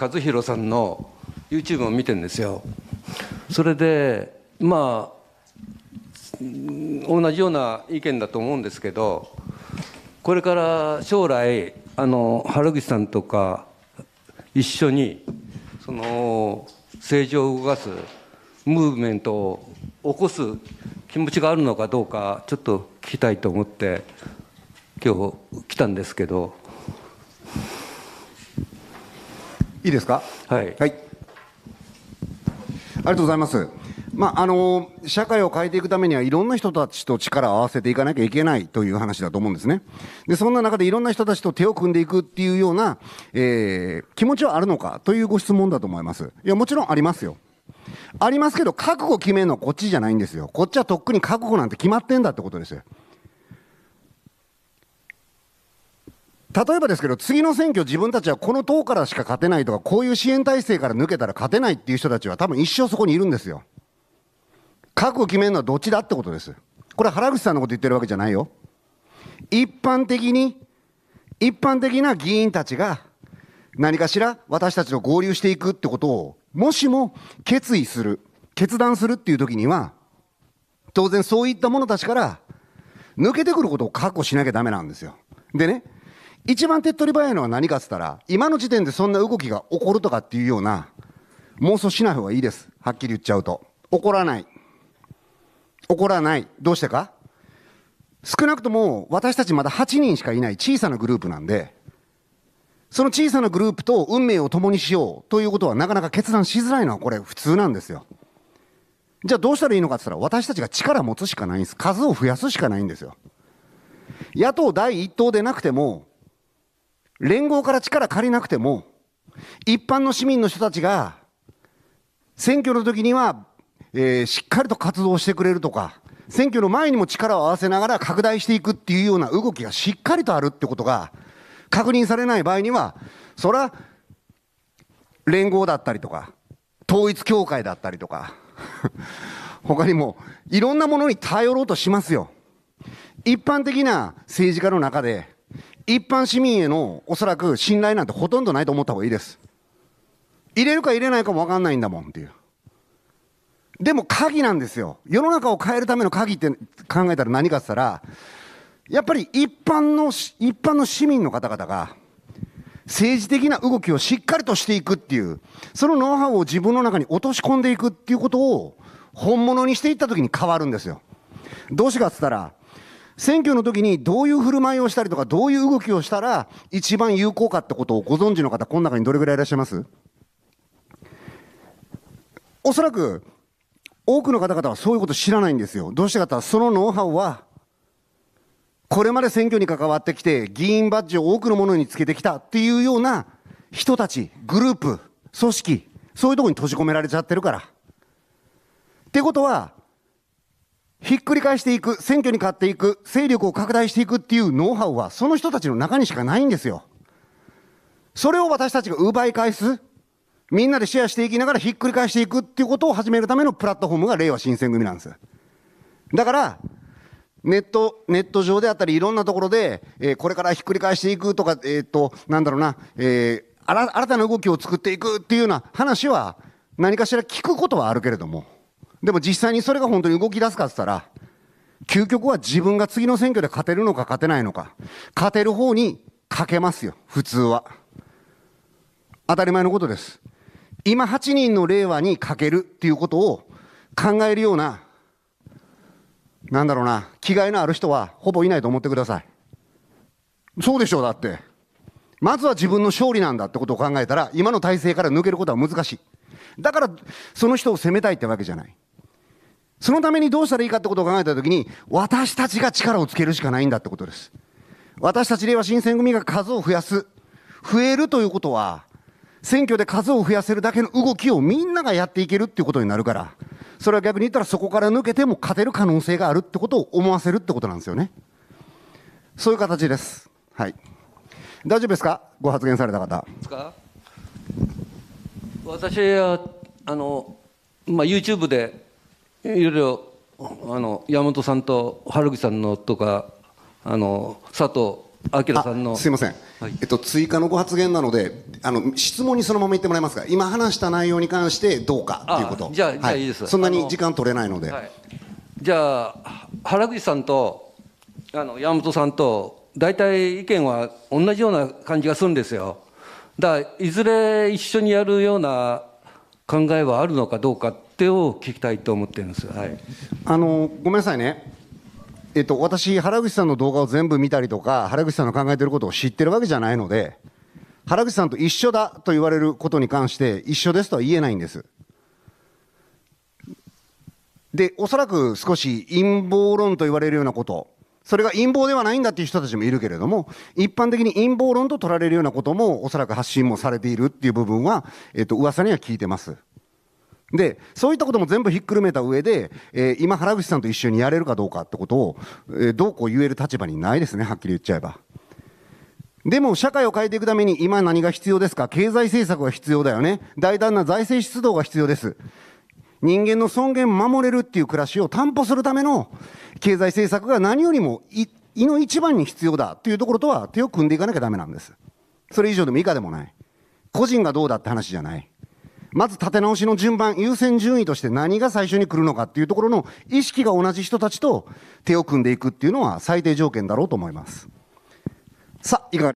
和弘さんの YouTube を見てるんですよそれでまあ同じような意見だと思うんですけどこれから将来あの原口さんとか一緒にその政治を動かすムーブメントを起こす気持ちがあるのかどうかちょっと聞きたいと思って今日来たんですけど。いいですか、はい、はい、ありがとうございます。まああの社会を変えていくためにはいろんな人たちと力を合わせていかなきゃいけないという話だと思うんですね。で、そんな中でいろんな人たちと手を組んでいくっていうような、えー、気持ちはあるのかというご質問だと思います。いや、もちろんありますよ。ありますけど、覚悟決めるのはこっちじゃないんですよ。こっちはとっくに覚悟なんて決まってんだってことですよ。例えばですけど次の選挙自分たちはこの党からしか勝てないとかこういう支援体制から抜けたら勝てないっていう人たちは多分一生そこにいるんですよ覚悟決めるのはどっちだってことですこれ原口さんのこと言ってるわけじゃないよ一般的に一般的な議員たちが何かしら私たちと合流していくってことをもしも決意する決断するっていう時には当然そういった者たちから抜けてくることを確保しなきゃだめなんですよでね一番手っ取り早いのは何かっつったら、今の時点でそんな動きが起こるとかっていうような妄想しない方がいいです。はっきり言っちゃうと。起こらない。起こらない。どうしてか少なくとも私たちまだ8人しかいない小さなグループなんで、その小さなグループと運命を共にしようということはなかなか決断しづらいのはこれ普通なんですよ。じゃあどうしたらいいのかって言ったら私たちが力持つしかないんです。数を増やすしかないんですよ。野党第一党でなくても連合から力借りなくても、一般の市民の人たちが、選挙の時には、えー、しっかりと活動してくれるとか、選挙の前にも力を合わせながら拡大していくっていうような動きがしっかりとあるってことが確認されない場合には、そら、連合だったりとか、統一教会だったりとか、他にもいろんなものに頼ろうとしますよ。一般的な政治家の中で、一般市民へのおそらく信頼なんてほとんどないと思った方がいいです。入れるか入れないかも分かんないんだもんっていう。でも鍵なんですよ。世の中を変えるための鍵って考えたら何かって言ったら、やっぱり一般の、一般の市民の方々が、政治的な動きをしっかりとしていくっていう、そのノウハウを自分の中に落とし込んでいくっていうことを、本物にしていった時に変わるんですよ。どうしてかっつったら、選挙の時にどういう振る舞いをしたりとか、どういう動きをしたら一番有効かってことをご存知の方、この中にどれぐらいいらっしゃいますおそらく、多くの方々はそういうこと知らないんですよ。どうしてかって、そのノウハウは、これまで選挙に関わってきて、議員バッジを多くのものにつけてきたっていうような人たち、グループ、組織、そういうところに閉じ込められちゃってるから。ってことは、ひっくり返していく、選挙に勝っていく、勢力を拡大していくっていうノウハウは、その人たちの中にしかないんですよ。それを私たちが奪い返す、みんなでシェアしていきながらひっくり返していくっていうことを始めるためのプラットフォームが令和新選組なんです。だから、ネット、ネット上であったり、いろんなところで、えー、これからひっくり返していくとか、えっ、ー、と、なんだろうな、えー、新たな動きを作っていくっていうような話は、何かしら聞くことはあるけれども、でも実際にそれが本当に動き出すかってったら、究極は自分が次の選挙で勝てるのか勝てないのか、勝てる方にかけますよ、普通は。当たり前のことです。今8人の令和にかけるっていうことを考えるような、なんだろうな、気概のある人はほぼいないと思ってください。そうでしょう、だって。まずは自分の勝利なんだってことを考えたら、今の体制から抜けることは難しい。だから、その人を責めたいってわけじゃない。そのためにどうしたらいいかってことを考えたときに、私たちが力をつけるしかないんだってことです。私たち令和新選組が数を増やす。増えるということは、選挙で数を増やせるだけの動きをみんながやっていけるっていうことになるから、それは逆に言ったらそこから抜けても勝てる可能性があるってことを思わせるってことなんですよね。そういう形です。はい。大丈夫ですかご発言された方。私は、あの、まあ、YouTube でいろいろあの山本さんと春樹さんのとかあの佐藤明さんのすいません、はい、えっと、追加のご発言なのであの質問にそのまま言ってもらえますか今話した内容に関してどうかということじゃはい、じゃあいいですそんなに時間取れないので、はい、じゃあ原口さんとあの山本さんと大体意見は同じような感じがするんですよだいずれ一緒にやるような考えはあるのかどうかってを聞きたいと思ってるんです、はい、あのごめんなさいね、えっと、私、原口さんの動画を全部見たりとか、原口さんの考えてることを知ってるわけじゃないので、原口さんと一緒だと言われることに関して、一緒ですとは言えないんです。で、おそらく少し陰謀論と言われるようなことそれが陰謀ではないんだっていう人たちもいるけれども、一般的に陰謀論と取られるようなことも、おそらく発信もされているっていう部分は、えっと、噂には聞いてます。で、そういったことも全部ひっくるめた上で、えー、今原口さんと一緒にやれるかどうかってことを、えー、どうこう言える立場にないですね、はっきり言っちゃえば。でも社会を変えていくために今何が必要ですか経済政策が必要だよね。大胆な財政出動が必要です。人間の尊厳守れるっていう暮らしを担保するための経済政策が何よりもいの一番に必要だというところとは手を組んでいかなきゃだめなんです。それ以上でも以下でもない。個人がどうだって話じゃない。まず立て直しの順番、優先順位として何が最初に来るのかっていうところの意識が同じ人たちと手を組んでいくっていうのは最低条件だろうと思います。さあ、いかが